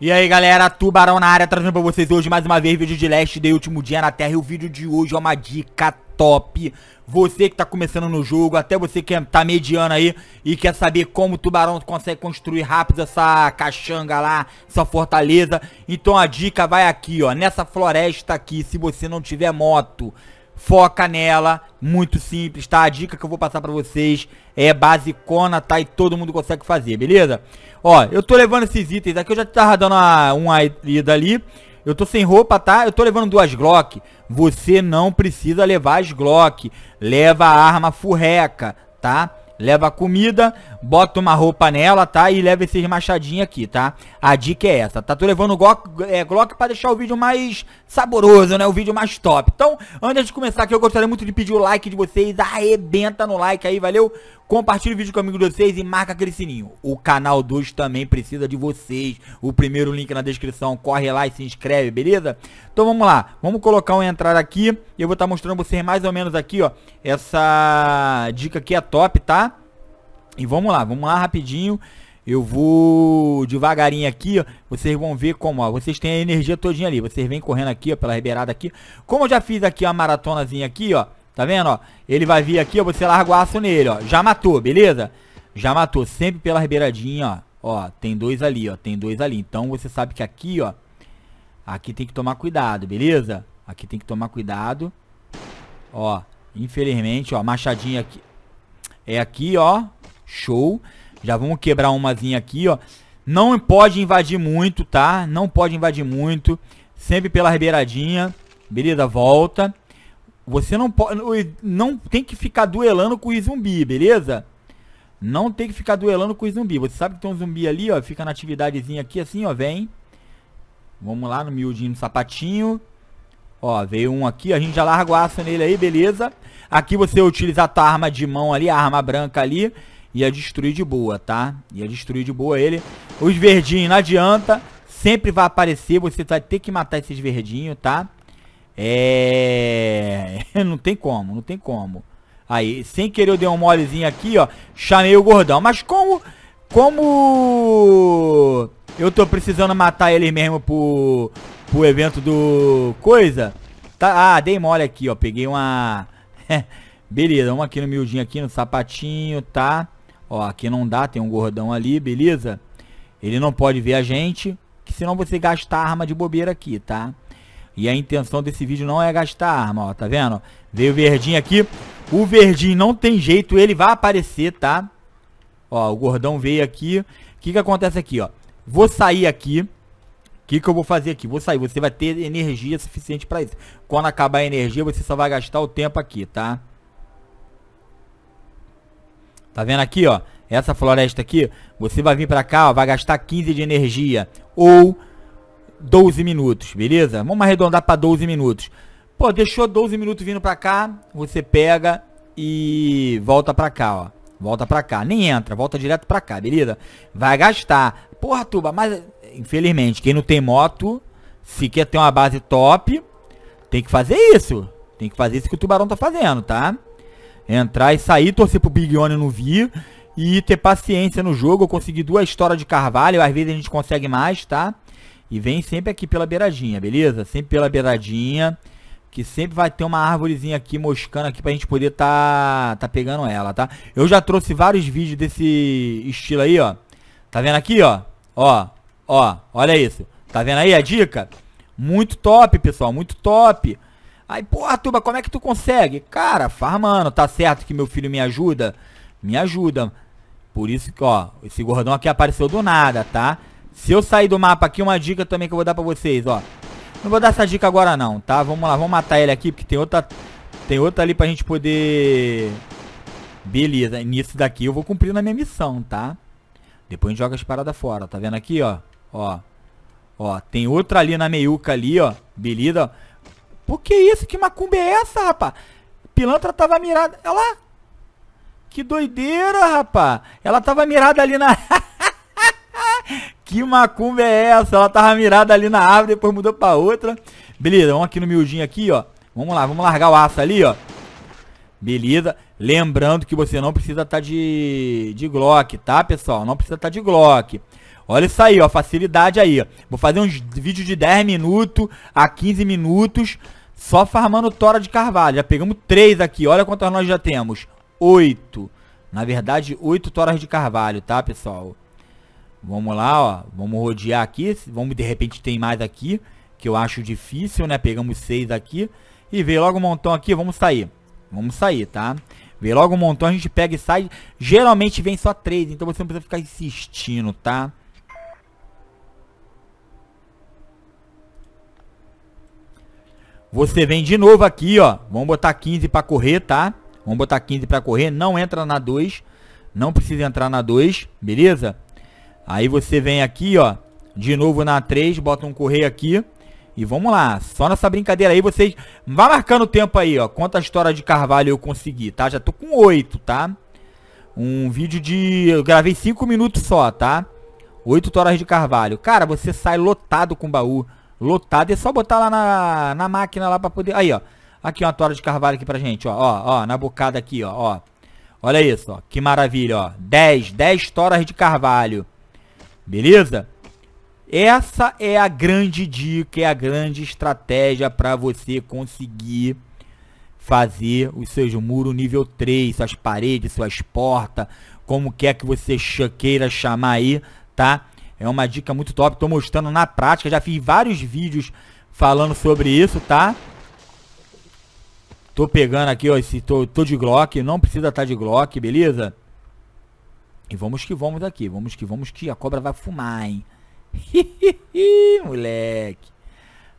E aí galera, Tubarão na área, trazendo pra vocês hoje mais uma vez vídeo de Last Day, último dia na Terra E o vídeo de hoje é uma dica top Você que tá começando no jogo, até você que tá mediano aí E quer saber como o Tubarão consegue construir rápido essa caixanga lá, essa fortaleza Então a dica vai aqui ó, nessa floresta aqui, se você não tiver moto foca nela, muito simples, tá? A dica que eu vou passar pra vocês é basicona, tá? E todo mundo consegue fazer, beleza? Ó, eu tô levando esses itens aqui, eu já tava dando uma, uma ida ali, eu tô sem roupa, tá? Eu tô levando duas Glock. Você não precisa levar as Glock. Leva a arma furreca, tá? Leva comida bota uma roupa nela, tá? E leva esses machadinhos aqui, tá? A dica é essa, tá? Tô levando o Glock, é, Glock pra deixar o vídeo mais saboroso, né? O vídeo mais top. Então, antes de começar aqui, eu gostaria muito de pedir o like de vocês. Arrebenta no like aí, valeu? Compartilha o vídeo com o amigo de vocês e marca aquele sininho. O canal 2 também precisa de vocês. O primeiro link na descrição. Corre lá e se inscreve, beleza? Então vamos lá. Vamos colocar um entrar aqui. Eu vou estar tá mostrando pra vocês mais ou menos aqui, ó. Essa dica aqui é top, tá? E vamos lá, vamos lá rapidinho. Eu vou devagarinho aqui, ó. Vocês vão ver como, ó. Vocês têm a energia todinha ali. Vocês vêm correndo aqui, ó, pela ribeirada aqui. Como eu já fiz aqui a maratonazinha aqui, ó. Tá vendo, ó? Ele vai vir aqui, ó. Você larga o aço nele, ó. Já matou, beleza? Já matou. Sempre pela ribeiradinha, ó. Ó, tem dois ali, ó. Tem dois ali. Então, você sabe que aqui, ó. Aqui tem que tomar cuidado, beleza? Aqui tem que tomar cuidado. Ó. Infelizmente, ó. Machadinha aqui. É aqui, ó. Show. Já vamos quebrar umazinha aqui, ó. Não pode invadir muito, tá? Não pode invadir muito. Sempre pela ribeiradinha. Beleza, volta. Você não pode... Não tem que ficar duelando com o zumbi, beleza? Não tem que ficar duelando com o zumbi. Você sabe que tem um zumbi ali, ó. Fica na atividadezinha aqui, assim, ó. Vem. Vamos lá no miudinho, no sapatinho. Ó, veio um aqui, a gente já larga o aço nele aí, beleza. Aqui você utiliza a tua arma de mão ali, a arma branca ali. Ia destruir de boa, tá? Ia destruir de boa ele. Os verdinhos não adianta. Sempre vai aparecer. Você vai ter que matar esses verdinhos, tá? É... não tem como, não tem como. Aí, sem querer eu dei um molezinho aqui, ó. Chamei o gordão. Mas como... Como... Eu tô precisando matar ele mesmo pro... Pro evento do... Coisa... Tá, ah, dei mole aqui, ó. Peguei uma... Beleza, vamos aqui no miudinho aqui, no sapatinho, tá? Ó, aqui não dá, tem um gordão ali, beleza? Ele não pode ver a gente, que senão você gasta arma de bobeira aqui, tá? E a intenção desse vídeo não é gastar arma, ó, tá vendo? Veio o verdinho aqui. O verdinho não tem jeito, ele vai aparecer, tá? Ó, o gordão veio aqui. O que que acontece aqui, ó? Vou sair aqui. O que que eu vou fazer aqui? Vou sair, você vai ter energia suficiente pra isso. Quando acabar a energia, você só vai gastar o tempo aqui, tá? Tá vendo aqui, ó? Essa floresta aqui, você vai vir pra cá, ó, vai gastar 15 de energia ou 12 minutos, beleza? Vamos arredondar pra 12 minutos. Pô, deixou 12 minutos vindo pra cá, você pega e volta pra cá, ó. Volta pra cá, nem entra, volta direto pra cá, beleza? Vai gastar. Porra, Tuba, mas infelizmente, quem não tem moto, se quer ter uma base top, tem que fazer isso. Tem que fazer isso que o Tubarão tá fazendo, tá? entrar e sair, torcer pro Big One no vir e ter paciência no jogo. Eu consegui duas histórias de Carvalho, às vezes a gente consegue mais, tá? E vem sempre aqui pela beiradinha, beleza? Sempre pela beiradinha, que sempre vai ter uma árvorezinha aqui moscando aqui pra gente poder tá, tá pegando ela, tá? Eu já trouxe vários vídeos desse estilo aí, ó. Tá vendo aqui, ó? Ó, ó, olha isso. Tá vendo aí a dica? Muito top, pessoal, muito top. Aí, porra, Tuba, como é que tu consegue? Cara, farmando, tá certo que meu filho me ajuda? Me ajuda. Por isso que, ó, esse gordão aqui apareceu do nada, tá? Se eu sair do mapa aqui, uma dica também que eu vou dar pra vocês, ó. Não vou dar essa dica agora não, tá? Vamos lá, vamos matar ele aqui, porque tem outra... Tem outra ali pra gente poder... Beleza, nisso daqui eu vou cumprir na minha missão, tá? Depois a gente joga as paradas fora, tá vendo aqui, ó? Ó, ó, tem outra ali na meiuca ali, ó. Beleza, ó. Por que isso? Que macumba é essa, rapaz? Pilantra tava mirada. Olha lá. Que doideira, rapaz. Ela tava mirada ali na. que macumba é essa? Ela tava mirada ali na árvore, depois mudou pra outra. Beleza, vamos aqui no miudinho aqui, ó. Vamos lá, vamos largar o aço ali, ó. Beleza? Lembrando que você não precisa estar tá de, de Glock, tá, pessoal? Não precisa estar tá de Glock. Olha isso aí, ó, facilidade aí. Ó. Vou fazer uns vídeos de 10 minutos a 15 minutos só farmando tora de carvalho. Já pegamos três aqui. Olha quantas nós já temos. Oito. Na verdade, oito toras de carvalho, tá, pessoal? Vamos lá, ó. Vamos rodear aqui. Vamos, de repente, tem mais aqui. Que eu acho difícil, né? Pegamos seis aqui. E veio logo um montão aqui. Vamos sair. Vamos sair, tá? Veio logo um montão, a gente pega e sai. Geralmente vem só três, então você não precisa ficar insistindo, tá? Você vem de novo aqui, ó. Vamos botar 15 para correr, tá? Vamos botar 15 para correr. Não entra na 2. Não precisa entrar na 2, beleza? Aí você vem aqui, ó. De novo na 3, bota um correr aqui. E vamos lá, só nessa brincadeira aí vocês... Vai marcando o tempo aí, ó. Quanta história de Carvalho eu consegui, tá? Já tô com 8, tá? Um vídeo de... Eu gravei 5 minutos só, tá? 8 toras de Carvalho. Cara, você sai lotado com baú lotado. É só botar lá na, na máquina lá pra poder... Aí, ó. Aqui uma tora de carvalho aqui pra gente, ó. Ó, ó, na bocada aqui, ó, ó. Olha isso, ó. Que maravilha, ó. 10, 10 toras de carvalho. Beleza? Essa é a grande dica, é a grande estratégia para você conseguir fazer os seus muros nível 3, suas paredes, suas portas, como quer que você queira chamar aí, tá? É uma dica muito top, tô mostrando na prática, já fiz vários vídeos falando sobre isso, tá? Tô pegando aqui, ó, esse, tô, tô de Glock, não precisa estar tá de Glock, beleza? E vamos que vamos aqui, vamos que vamos que a cobra vai fumar, hein? moleque.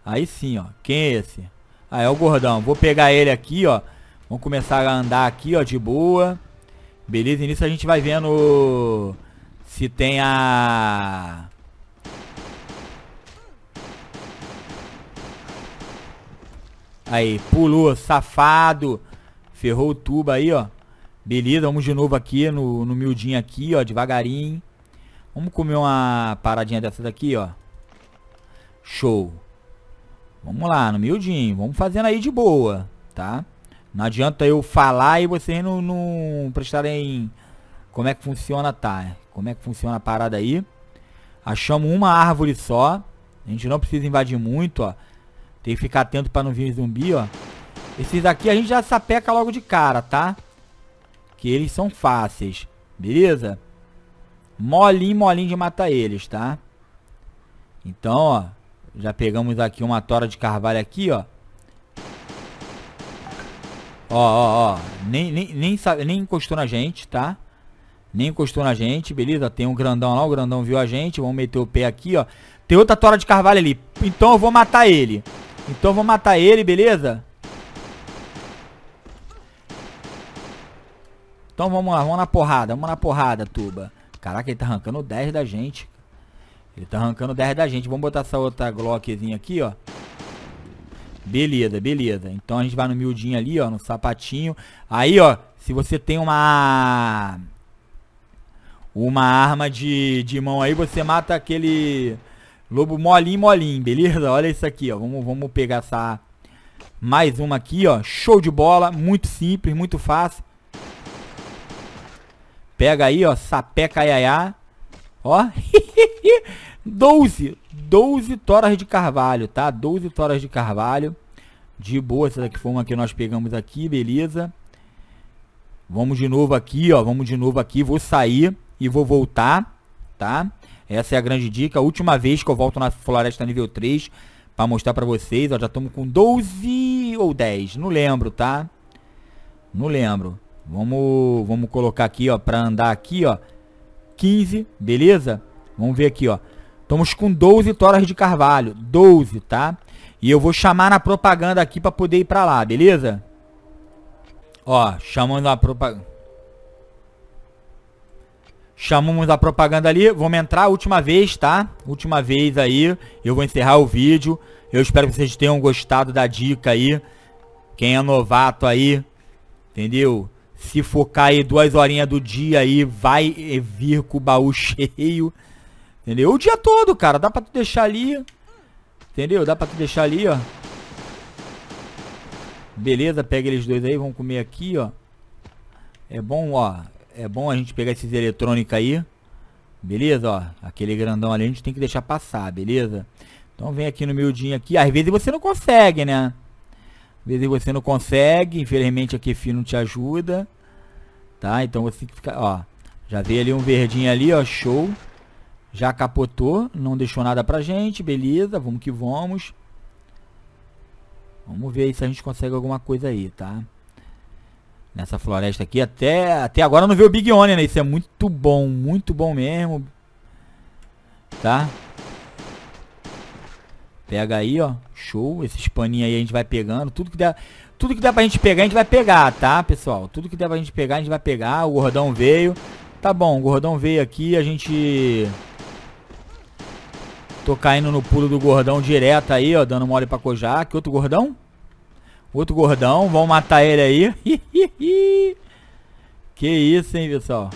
Aí sim, ó, quem é esse? Ah, é o gordão, vou pegar ele aqui, ó. Vamos começar a andar aqui, ó, de boa. Beleza, e nisso a gente vai vendo se tem a... Aí, pulou, safado. Ferrou o tubo aí, ó. Beleza, vamos de novo aqui no, no miudinho aqui, ó, devagarinho. Vamos comer uma paradinha dessas aqui, ó. Show. Vamos lá, no miudinho. Vamos fazendo aí de boa, tá? Não adianta eu falar e vocês não, não prestarem como é que funciona, tá? como é que funciona a parada aí. Achamos uma árvore só. A gente não precisa invadir muito, ó. Tem que ficar atento para não vir zumbi, ó. Esses aqui a gente já sapeca logo de cara, tá? Que eles são fáceis. Beleza? Molinho, molinho de matar eles, tá? Então, ó. Já pegamos aqui uma tora de carvalho aqui, ó. Ó, ó, ó. Nem, nem, nem, nem encostou na gente, tá? nem encostou na gente, beleza? Tem um grandão lá, o grandão viu a gente, vamos meter o pé aqui, ó. Tem outra tora de carvalho ali, então eu vou matar ele. Então eu vou matar ele, beleza? Então vamos lá, vamos na porrada, vamos na porrada, tuba. Caraca, ele tá arrancando 10 da gente. Ele tá arrancando 10 da gente. Vamos botar essa outra Glockzinha aqui, ó. Beleza, beleza. Então a gente vai no miudinho ali, ó, no sapatinho. Aí, ó, se você tem uma uma arma de, de mão aí, você mata aquele lobo molinho, molinho, beleza? Olha isso aqui, ó. Vamos, vamos pegar essa... Mais uma aqui, ó. Show de bola. Muito simples, muito fácil. Pega aí, ó. Sapeca iaiá. Ó. 12. 12 toras de carvalho, tá? 12 toras de carvalho. De boa. Essa daqui foi uma que nós pegamos aqui, beleza. Vamos de novo aqui, ó. Vamos de novo aqui. Vou sair e vou voltar, tá? Essa é a grande dica. A última vez que eu volto na floresta nível 3 para mostrar para vocês. Ó, já estamos com 12 ou 10, não lembro, tá? Não lembro. Vamos, vamos colocar aqui, ó, para andar aqui, ó. 15, beleza? Vamos ver aqui, ó. Estamos com 12 toras de carvalho, 12, tá? E eu vou chamar na propaganda aqui para poder ir para lá, beleza? Ó, chamando a propaganda. Chamamos a propaganda ali. Vamos entrar, última vez, tá? Última vez aí. Eu vou encerrar o vídeo. Eu espero que vocês tenham gostado da dica aí. Quem é novato aí, entendeu? Se focar aí duas horinhas do dia aí, vai vir com o baú cheio. Entendeu? O dia todo, cara. Dá pra tu deixar ali. Entendeu? Dá pra tu deixar ali, ó. Beleza, pega eles dois aí. Vamos comer aqui, ó. É bom, ó é bom a gente pegar esses eletrônicos aí. Beleza, ó. Aquele grandão ali a gente tem que deixar passar, beleza? Então vem aqui no miudinho aqui. Às vezes você não consegue, né? Às vezes você não consegue. Infelizmente aqui Kefi não te ajuda. Tá? Então você tem que ficar, ó. Já veio ali um verdinho ali, ó. Show. Já capotou. Não deixou nada pra gente. Beleza. Vamos que vamos. Vamos ver se a gente consegue alguma coisa aí, Tá? nessa floresta aqui. Até, até agora não vi o Big Onion, né? Isso é muito bom, muito bom mesmo. Tá? Pega aí, ó. Show. Esses paninhos aí a gente vai pegando. Tudo que der, tudo que der pra gente pegar, a gente vai pegar, tá, pessoal? Tudo que der pra gente pegar, a gente vai pegar. O gordão veio. Tá bom, o gordão veio aqui. A gente... Tô caindo no pulo do gordão direto aí, ó. Dando mole pra Kojak. Outro gordão? Outro gordão, vão matar ele aí. que isso, hein, pessoal.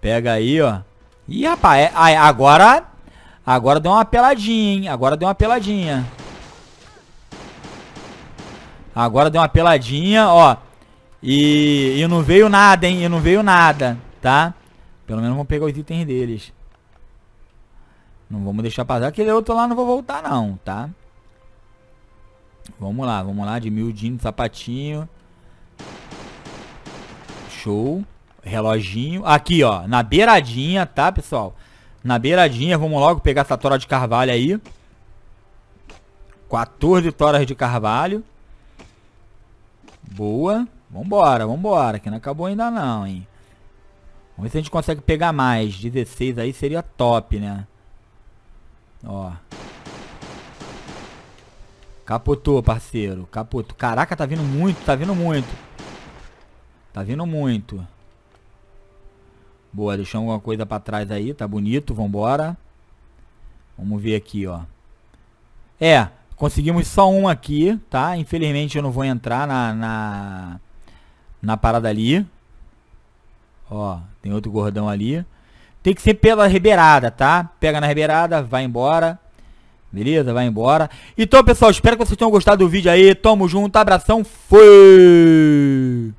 Pega aí, ó. Ih, rapaz, é, agora... Agora deu uma peladinha, hein. Agora deu uma peladinha. Agora deu uma peladinha, ó. E, e não veio nada, hein. E não veio nada, tá? Pelo menos vamos pegar os itens deles. Não vamos deixar passar. Aquele é outro lá não vou voltar, não, Tá? Vamos lá, vamos lá. De miudinho, sapatinho. Show. Reloginho. Aqui, ó. Na beiradinha, tá, pessoal? Na beiradinha. Vamos logo pegar essa tora de carvalho aí. 14 toras de carvalho. Boa. Vambora, vambora. Que não acabou ainda não, hein. Vamos ver se a gente consegue pegar mais. 16 aí seria top, né? Ó. Capotou, parceiro. Capotou. Caraca, tá vindo muito, tá vindo muito. Tá vindo muito. Boa, deixamos alguma coisa pra trás aí. Tá bonito, vambora. Vamos ver aqui, ó. É, conseguimos só um aqui, tá? Infelizmente eu não vou entrar na... Na, na parada ali. Ó, tem outro gordão ali. Tem que ser pela ribeirada, tá? Pega na rebeirada, vai embora. Beleza? Vai embora. Então, pessoal, espero que vocês tenham gostado do vídeo aí. Tamo junto, abração, fui!